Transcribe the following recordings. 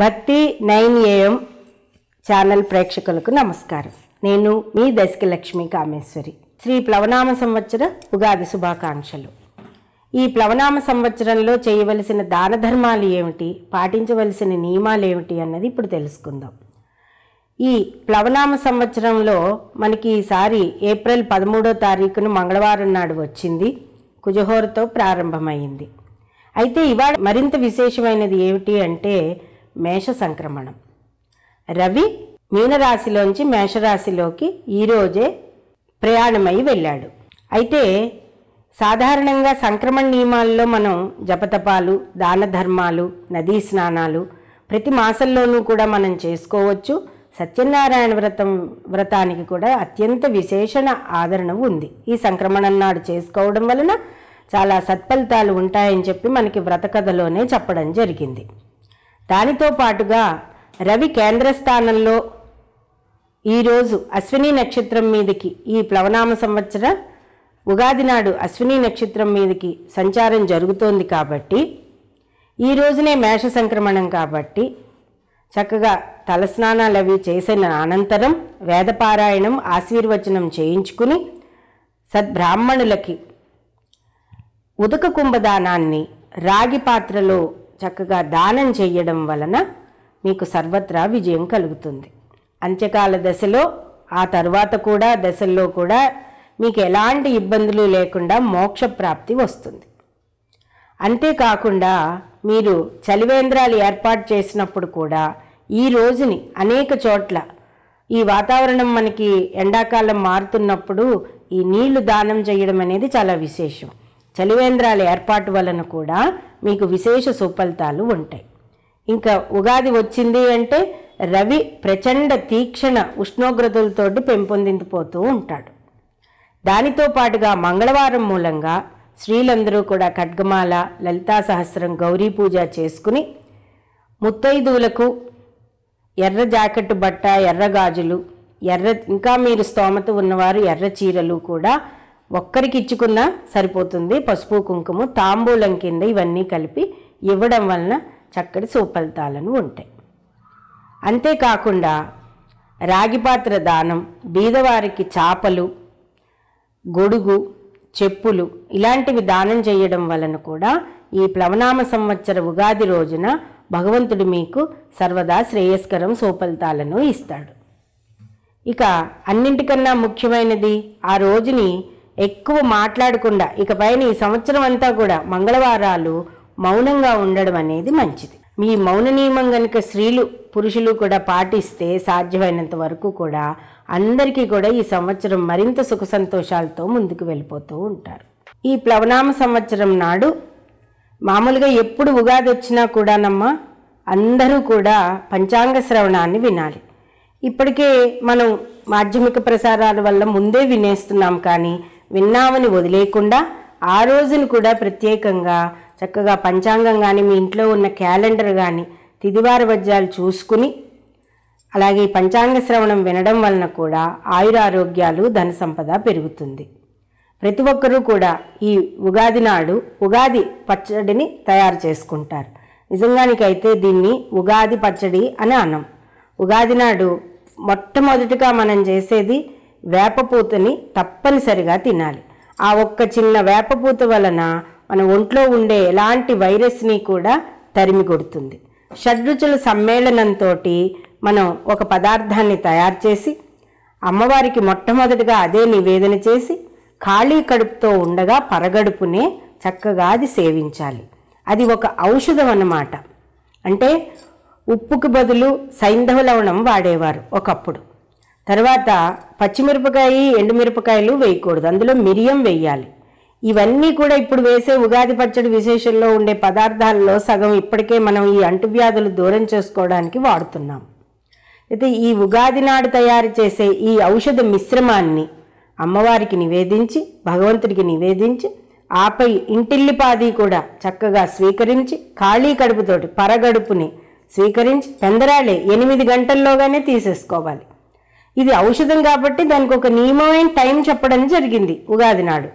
భక్తి nine AM channel ప్రేక్షకులకు నమస్కారం నేను మీ దశకి లక్ష్మి కామేశ్వరి శ్రీ ప్లవనామ సంవత్సర ఉగాది శుభాకాంక్షలు ఈ ప్లవనామ సంవత్సరంలో చేయవలసిన దాన ధర్మాలు ఏమిటి పాటించవలసిన నియమాలు ఏమిటి అన్నది ఇప్పుడు తెలుసుకుందాం ఈ ప్లవనామ సంవత్సరంలో మనకి ఈసారి ఏప్రిల్ పదమూడో తారీఖును మంగళవారం నాడు వచ్చింది కుజహోరతో ప్రారంభమైంది అయితే ఇవాళ మరింత విశేషమైనది ఏమిటి అంటే మేష సంక్రమణం రవి మీనరాశిలోంచి మేషరాశిలోకి ఈరోజే ప్రయాణమై వెళ్ళాడు అయితే సాధారణంగా సంక్రమణ నియమాల్లో మనం జపతపాలు దాన ధర్మాలు నదీ స్నానాలు ప్రతి మాసంలోనూ కూడా మనం చేసుకోవచ్చు సత్యనారాయణ వ్రతం వ్రతానికి కూడా అత్యంత విశేషణ ఆదరణ ఉంది ఈ సంక్రమణం నాడు చేసుకోవడం వలన చాలా సత్ఫలితాలు ఉంటాయని చెప్పి మనకి వ్రత కథలోనే చెప్పడం జరిగింది దానితో పాటుగా రవి కేంద్రస్థానంలో ఈరోజు అశ్విని నక్షత్రం మీదకి ఈ ప్లవనామ సంవత్సర ఉగాది నాడు అశ్విని నక్షత్రం మీదకి సంచారం జరుగుతోంది కాబట్టి ఈ రోజునే మేష సంక్రమణం కాబట్టి చక్కగా తలస్నానాలు అవి చేసిన అనంతరం వేదపారాయణం ఆశీర్వచనం చేయించుకుని సద్బ్రాహ్మణులకి ఉదక కుంభదానాన్ని రాగి పాత్రలో చక్కగా దానం చేయడం వలన మీకు సర్వత్రా విజయం కలుగుతుంది అంత్యకాల దశలో ఆ తర్వాత కూడా దశల్లో కూడా మీకు ఎలాంటి ఇబ్బందులు లేకుండా మోక్ష ప్రాప్తి వస్తుంది అంతేకాకుండా మీరు చలివేంద్రాలు ఏర్పాటు చేసినప్పుడు కూడా ఈ రోజుని అనేక చోట్ల ఈ వాతావరణం మనకి ఎండాకాలం మారుతున్నప్పుడు ఈ నీళ్లు దానం చేయడం అనేది చాలా విశేషం చలివేంద్రాల ఏర్పాటు వలన కూడా మీకు విశేష సుఫలితాలు ఉంటాయి ఇంకా ఉగాది వచ్చింది అంటే రవి ప్రచండ తీక్షణ ఉష్ణోగ్రతలతోటి పెంపొందిపోతూ ఉంటాడు దానితో పాటుగా మంగళవారం మూలంగా స్త్రీలందరూ కూడా ఖడ్గమాల లలితా సహస్రం గౌరీ పూజ చేసుకుని ముత్తైదువులకు ఎర్ర జాకెట్ బట్ట ఎర్ర గాజులు ఎర్ర ఇంకా మీరు స్తోమత ఉన్నవారు ఎర్ర చీరలు కూడా ఒక్కరికి ఇచ్చుకున్నా సరిపోతుంది పసుపు కుంకుమ తాంబూలం కింద ఇవన్నీ కలిపి ఇవ్వడం వలన చక్కటి సుఫలితాలను ఉంటాయి అంతేకాకుండా రాగిపాత్ర దానం బీదవారికి చాపలు గొడుగు చెప్పులు ఇలాంటివి దానం చేయడం వలన కూడా ఈ ప్లవనామ సంవత్సర ఉగాది రోజున భగవంతుడు మీకు సర్వదా శ్రేయస్కరం సుఫలితాలను ఇస్తాడు ఇక అన్నింటికన్నా ముఖ్యమైనది ఆ రోజుని ఎక్కువ మాట్లాడకుండా ఇకపైన ఈ సంవత్సరం అంతా కూడా మంగళవారాలు మౌనంగా ఉండడం అనేది మంచిది మీ మౌన నియమం కనుక స్త్రీలు పురుషులు కూడా పాటిస్తే సాధ్యమైనంత వరకు కూడా అందరికీ కూడా ఈ సంవత్సరం మరింత సుఖ సంతోషాలతో ముందుకు వెళ్ళిపోతూ ఉంటారు ఈ ప్లవనామ సంవత్సరం నాడు మామూలుగా ఎప్పుడు ఉగాది వచ్చినా కూడానమ్మా అందరూ కూడా పంచాంగ శ్రవణాన్ని వినాలి ఇప్పటికే మనం మాధ్యమిక ప్రసారాల వల్ల ముందే వినేస్తున్నాం కానీ విన్నామని వదిలేయకుండా ఆ రోజును కూడా ప్రత్యేకంగా చక్కగా పంచాంగం కానీ మీ ఇంట్లో ఉన్న క్యాలెండర్ కానీ తిదివార వజ్రాలు చూసుకుని అలాగే పంచాంగ శ్రవణం వినడం వలన కూడా ఆయురారోగ్యాలు ధన సంపద పెరుగుతుంది ప్రతి ఒక్కరూ కూడా ఈ ఉగాది నాడు ఉగాది పచ్చడిని తయారు చేసుకుంటారు నిజంగానికైతే దీన్ని ఉగాది పచ్చడి అని అనం ఉగాది నాడు మొట్టమొదటిగా మనం చేసేది వేపపూతని తప్పనిసరిగా తినాలి ఆ ఒక్క చిన్న వేపపూత వలన మన ఒంట్లో ఉండే ఎలాంటి వైరస్ని కూడా తరిమి కొడుతుంది షడ్రుచుల సమ్మేళనంతో మనం ఒక పదార్థాన్ని తయారు చేసి అమ్మవారికి మొట్టమొదటిగా అదే నివేదన చేసి ఖాళీ కడుపుతో ఉండగా పరగడుపునే చక్కగా అది సేవించాలి అది ఒక ఔషధం అన్నమాట అంటే ఉప్పుకు బదులు సైంధవ లవణం వాడేవారు ఒకప్పుడు తర్వాత పచ్చిమిరపకాయ ఎండుమిరపకాయలు వేయకూడదు అందులో మిరియం వేయాలి ఇవన్నీ కూడా ఇప్పుడు వేసే ఉగాది పచ్చడి విశేషంలో ఉండే పదార్థాల్లో సగం ఇప్పటికే మనం ఈ అంటువ్యాధులు దూరం చేసుకోవడానికి వాడుతున్నాం అయితే ఈ ఉగాది నాడు తయారు చేసే ఈ ఔషధ మిశ్రమాన్ని అమ్మవారికి నివేదించి భగవంతుడికి నివేదించి ఆపై ఇంటిల్లిపాది కూడా చక్కగా స్వీకరించి ఖాళీ కడుపుతోటి పరగడుపుని స్వీకరించి పెందరాళే ఎనిమిది గంటల్లోగానే తీసేసుకోవాలి ఇది ఔషధం కాబట్టి దానికి ఒక నియమమైన టైం చెప్పడం జరిగింది ఉగాది నాడు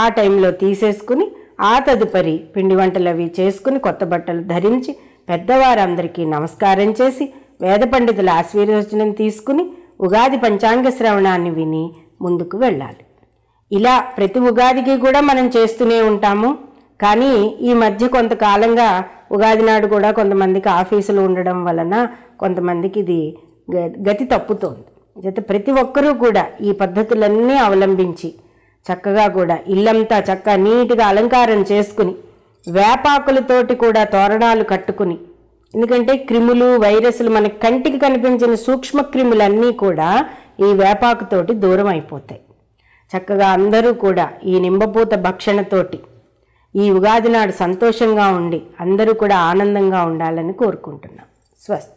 ఆ టైంలో తీసేసుకుని ఆ తదుపరి పిండి వంటలు అవి చేసుకుని కొత్త బట్టలు ధరించి పెద్దవారందరికీ నమస్కారం చేసి వేద పండితుల ఆశీర్వచనం తీసుకుని ఉగాది పంచాంగ శ్రవణాన్ని విని ముందుకు వెళ్ళాలి ఇలా ప్రతి ఉగాదికి కూడా మనం చేస్తూనే ఉంటాము కానీ ఈ మధ్య కొంతకాలంగా ఉగాది నాడు కూడా కొంతమందికి ఆఫీసులు ఉండడం వలన కొంతమందికి ఇది గతి తప్పుతోంది అయితే ప్రతి ఒక్కరూ కూడా ఈ పద్ధతులన్నీ అవలంబించి చక్కగా కూడా ఇల్లంతా చక్క నీటిగా అలంకారం చేసుకుని వేపాకులతోటి కూడా తోరణాలు కట్టుకుని ఎందుకంటే క్రిములు వైరస్లు మన కంటికి కనిపించిన సూక్ష్మ క్రిములన్నీ కూడా ఈ వేపాకుతోటి దూరం అయిపోతాయి చక్కగా అందరూ కూడా ఈ నింబపూత భక్షణతోటి ఈ ఉగాది నాడు సంతోషంగా ఉండి అందరూ కూడా ఆనందంగా ఉండాలని కోరుకుంటున్నాం స్వస్తి